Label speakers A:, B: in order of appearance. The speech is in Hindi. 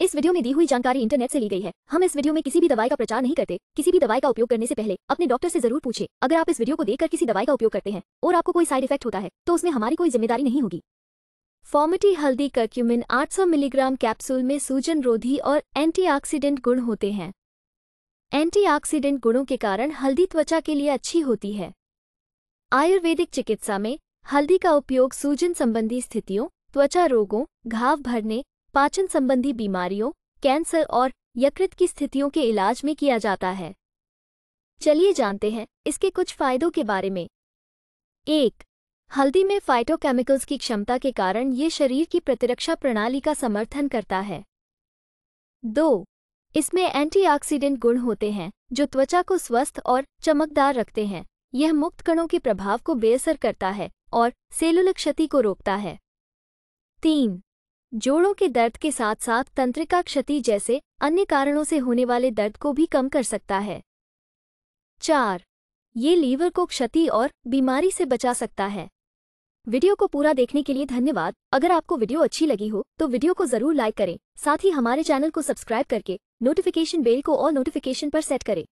A: इस वीडियो में दी हुई जानकारी इंटरनेट से ली गई है हम इस वीडियो में किसी भी दवाई का प्रचार नहीं करते किसी भी दवाई का उपयोग करने से पहले अपने डॉक्टर से जरूर पूछे अगर आप इस वीडियो को देखकर किसी दवाई का उपयोग करते हैं और आपको कोई साइड इफेक्ट होता है तो उसमें हमारी कोई जिम्मेदारी नहीं होगी फॉर्मिटी हल्दी कर्क्यूमिन 800 मिलीग्राम कैप्सूल में सूजन रोधी और एंटी गुण होते हैं एंटी गुणों के कारण हल्दी त्वचा के लिए अच्छी होती है आयुर्वेदिक चिकित्सा में हल्दी का उपयोग सूजन संबंधी स्थितियों त्वचा रोगों घाव भरने पाचन संबंधी बीमारियों कैंसर और यकृत की स्थितियों के इलाज में किया जाता है चलिए जानते हैं इसके कुछ फायदों के बारे में एक हल्दी में फाइटोकेमिकल्स की क्षमता के कारण ये शरीर की प्रतिरक्षा प्रणाली का समर्थन करता है दो इसमें एंटीऑक्सीडेंट गुण होते हैं जो त्वचा को स्वस्थ और चमकदार रखते हैं यह मुक्त कणों के प्रभाव को बेअसर करता है और सेलुल क्षति को रोकता है तीन जोड़ों के दर्द के साथ साथ तंत्रिका क्षति जैसे अन्य कारणों से होने वाले दर्द को भी कम कर सकता है चार ये लीवर को क्षति और बीमारी से बचा सकता है वीडियो को पूरा देखने के लिए धन्यवाद अगर आपको वीडियो अच्छी लगी हो तो वीडियो को जरूर लाइक करें साथ ही हमारे चैनल को सब्सक्राइब करके नोटिफिकेशन बेल को और नोटिफिकेशन पर सेट करें